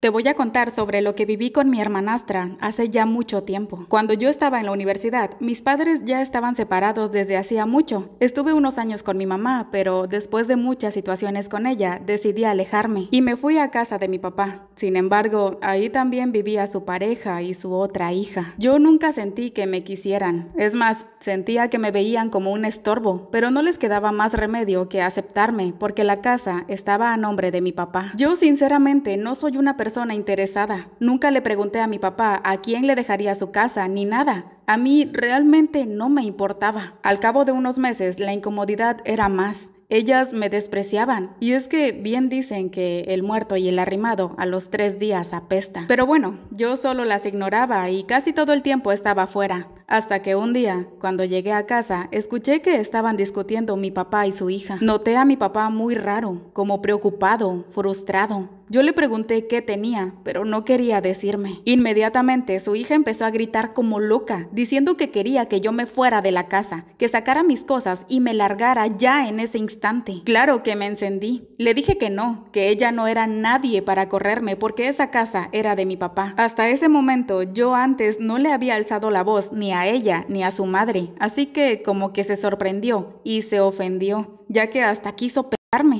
Te voy a contar sobre lo que viví con mi hermanastra hace ya mucho tiempo. Cuando yo estaba en la universidad, mis padres ya estaban separados desde hacía mucho. Estuve unos años con mi mamá, pero después de muchas situaciones con ella, decidí alejarme y me fui a casa de mi papá. Sin embargo, ahí también vivía su pareja y su otra hija. Yo nunca sentí que me quisieran. Es más, sentía que me veían como un estorbo, pero no les quedaba más remedio que aceptarme porque la casa estaba a nombre de mi papá. Yo sinceramente no soy una persona persona interesada. Nunca le pregunté a mi papá a quién le dejaría su casa ni nada. A mí realmente no me importaba. Al cabo de unos meses la incomodidad era más. Ellas me despreciaban. Y es que bien dicen que el muerto y el arrimado a los tres días apesta. Pero bueno, yo solo las ignoraba y casi todo el tiempo estaba fuera. Hasta que un día, cuando llegué a casa, escuché que estaban discutiendo mi papá y su hija. Noté a mi papá muy raro, como preocupado, frustrado. Yo le pregunté qué tenía, pero no quería decirme. Inmediatamente su hija empezó a gritar como loca, diciendo que quería que yo me fuera de la casa, que sacara mis cosas y me largara ya en ese instante. Claro que me encendí. Le dije que no, que ella no era nadie para correrme porque esa casa era de mi papá. Hasta ese momento yo antes no le había alzado la voz ni a ella ni a su madre, así que como que se sorprendió y se ofendió, ya que hasta quiso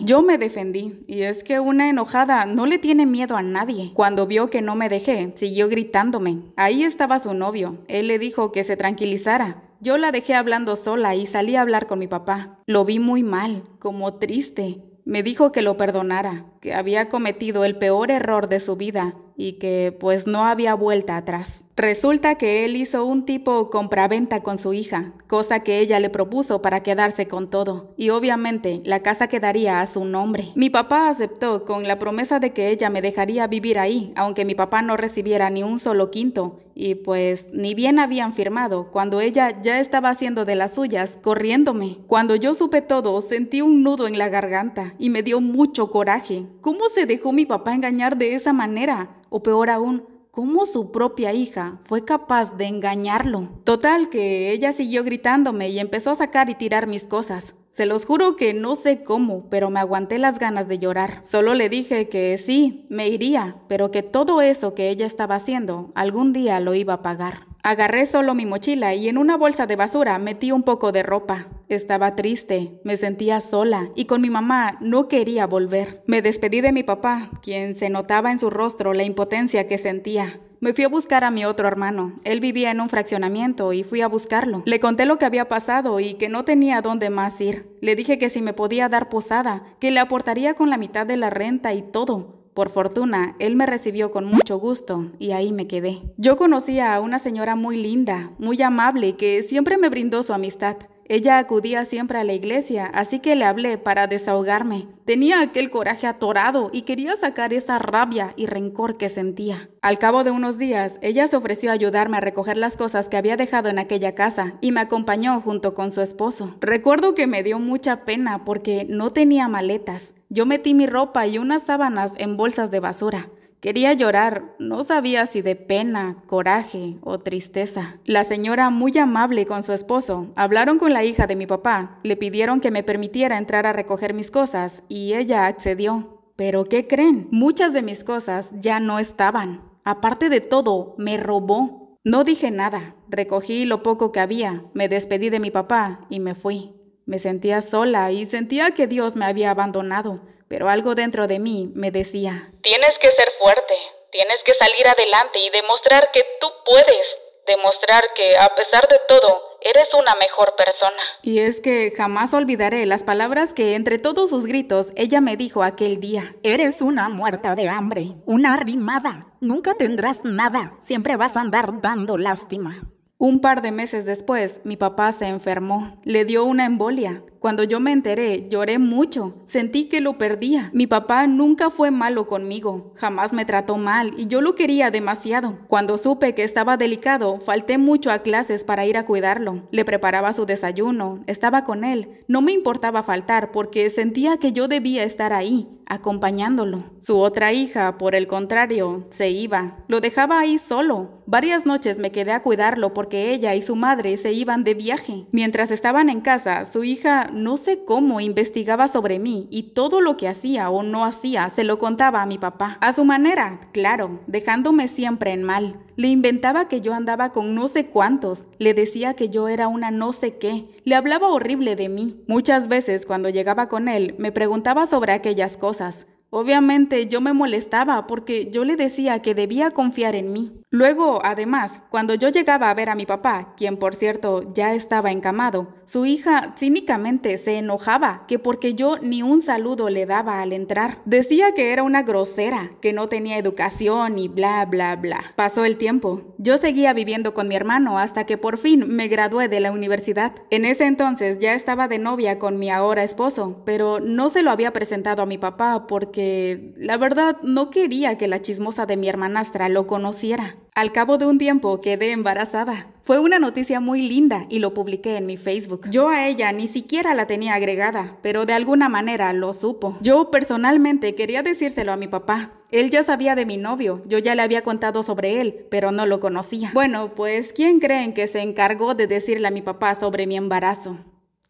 yo me defendí, y es que una enojada no le tiene miedo a nadie. Cuando vio que no me dejé, siguió gritándome. Ahí estaba su novio. Él le dijo que se tranquilizara. Yo la dejé hablando sola y salí a hablar con mi papá. Lo vi muy mal, como triste, me dijo que lo perdonara, que había cometido el peor error de su vida y que pues no había vuelta atrás. Resulta que él hizo un tipo compraventa con su hija, cosa que ella le propuso para quedarse con todo, y obviamente la casa quedaría a su nombre. Mi papá aceptó con la promesa de que ella me dejaría vivir ahí, aunque mi papá no recibiera ni un solo quinto, y pues ni bien habían firmado, cuando ella ya estaba haciendo de las suyas, corriéndome. Cuando yo supe todo, sentí un nudo en la garganta y me dio mucho coraje. ¿Cómo se dejó mi papá engañar de esa manera? O peor aún, cómo su propia hija fue capaz de engañarlo. Total que ella siguió gritándome y empezó a sacar y tirar mis cosas. Se los juro que no sé cómo, pero me aguanté las ganas de llorar. Solo le dije que sí, me iría, pero que todo eso que ella estaba haciendo algún día lo iba a pagar. Agarré solo mi mochila y en una bolsa de basura metí un poco de ropa. Estaba triste, me sentía sola y con mi mamá no quería volver. Me despedí de mi papá, quien se notaba en su rostro la impotencia que sentía. Me fui a buscar a mi otro hermano. Él vivía en un fraccionamiento y fui a buscarlo. Le conté lo que había pasado y que no tenía dónde más ir. Le dije que si me podía dar posada, que le aportaría con la mitad de la renta y todo. Por fortuna, él me recibió con mucho gusto y ahí me quedé. Yo conocía a una señora muy linda, muy amable, que siempre me brindó su amistad. Ella acudía siempre a la iglesia, así que le hablé para desahogarme. Tenía aquel coraje atorado y quería sacar esa rabia y rencor que sentía. Al cabo de unos días, ella se ofreció a ayudarme a recoger las cosas que había dejado en aquella casa y me acompañó junto con su esposo. Recuerdo que me dio mucha pena porque no tenía maletas. Yo metí mi ropa y unas sábanas en bolsas de basura. Quería llorar, no sabía si de pena, coraje o tristeza. La señora, muy amable con su esposo, hablaron con la hija de mi papá, le pidieron que me permitiera entrar a recoger mis cosas y ella accedió. Pero ¿qué creen? Muchas de mis cosas ya no estaban. Aparte de todo, me robó. No dije nada, recogí lo poco que había, me despedí de mi papá y me fui. Me sentía sola y sentía que Dios me había abandonado pero algo dentro de mí me decía, tienes que ser fuerte, tienes que salir adelante y demostrar que tú puedes, demostrar que a pesar de todo, eres una mejor persona. Y es que jamás olvidaré las palabras que entre todos sus gritos ella me dijo aquel día. Eres una muerta de hambre, una arrimada. Nunca tendrás nada, siempre vas a andar dando lástima. Un par de meses después, mi papá se enfermó, le dio una embolia cuando yo me enteré, lloré mucho, sentí que lo perdía. Mi papá nunca fue malo conmigo, jamás me trató mal y yo lo quería demasiado. Cuando supe que estaba delicado, falté mucho a clases para ir a cuidarlo. Le preparaba su desayuno, estaba con él, no me importaba faltar porque sentía que yo debía estar ahí, acompañándolo. Su otra hija, por el contrario, se iba. Lo dejaba ahí solo. Varias noches me quedé a cuidarlo porque ella y su madre se iban de viaje. Mientras estaban en casa, su hija no sé cómo investigaba sobre mí y todo lo que hacía o no hacía se lo contaba a mi papá. A su manera, claro, dejándome siempre en mal. Le inventaba que yo andaba con no sé cuántos, le decía que yo era una no sé qué, le hablaba horrible de mí. Muchas veces cuando llegaba con él me preguntaba sobre aquellas cosas. Obviamente yo me molestaba porque yo le decía que debía confiar en mí. Luego, además, cuando yo llegaba a ver a mi papá, quien por cierto ya estaba encamado, su hija cínicamente se enojaba que porque yo ni un saludo le daba al entrar. Decía que era una grosera, que no tenía educación y bla, bla, bla. Pasó el tiempo. Yo seguía viviendo con mi hermano hasta que por fin me gradué de la universidad. En ese entonces ya estaba de novia con mi ahora esposo, pero no se lo había presentado a mi papá porque, la verdad, no quería que la chismosa de mi hermanastra lo conociera. Al cabo de un tiempo quedé embarazada. Fue una noticia muy linda y lo publiqué en mi Facebook. Yo a ella ni siquiera la tenía agregada, pero de alguna manera lo supo. Yo personalmente quería decírselo a mi papá. Él ya sabía de mi novio, yo ya le había contado sobre él, pero no lo conocía. Bueno, pues ¿quién creen que se encargó de decirle a mi papá sobre mi embarazo?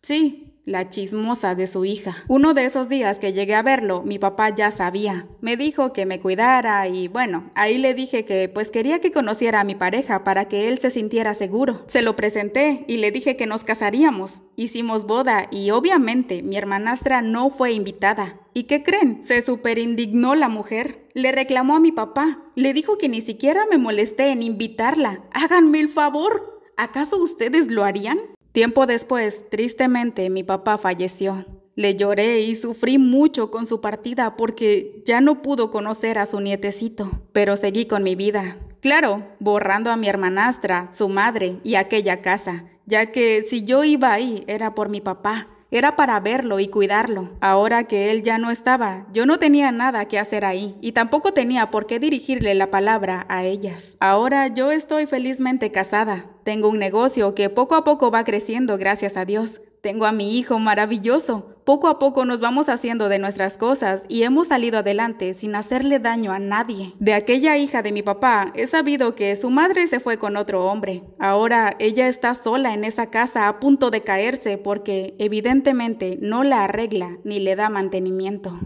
Sí, la chismosa de su hija. Uno de esos días que llegué a verlo, mi papá ya sabía. Me dijo que me cuidara y bueno, ahí le dije que pues quería que conociera a mi pareja para que él se sintiera seguro. Se lo presenté y le dije que nos casaríamos. Hicimos boda y obviamente mi hermanastra no fue invitada. ¿Y qué creen? Se superindignó la mujer. Le reclamó a mi papá. Le dijo que ni siquiera me molesté en invitarla. Háganme el favor. ¿Acaso ustedes lo harían? Tiempo después, tristemente, mi papá falleció. Le lloré y sufrí mucho con su partida porque ya no pudo conocer a su nietecito, pero seguí con mi vida. Claro, borrando a mi hermanastra, su madre y aquella casa, ya que si yo iba ahí era por mi papá, era para verlo y cuidarlo. Ahora que él ya no estaba, yo no tenía nada que hacer ahí y tampoco tenía por qué dirigirle la palabra a ellas. Ahora yo estoy felizmente casada, tengo un negocio que poco a poco va creciendo, gracias a Dios. Tengo a mi hijo maravilloso. Poco a poco nos vamos haciendo de nuestras cosas y hemos salido adelante sin hacerle daño a nadie. De aquella hija de mi papá he sabido que su madre se fue con otro hombre. Ahora ella está sola en esa casa a punto de caerse porque evidentemente no la arregla ni le da mantenimiento.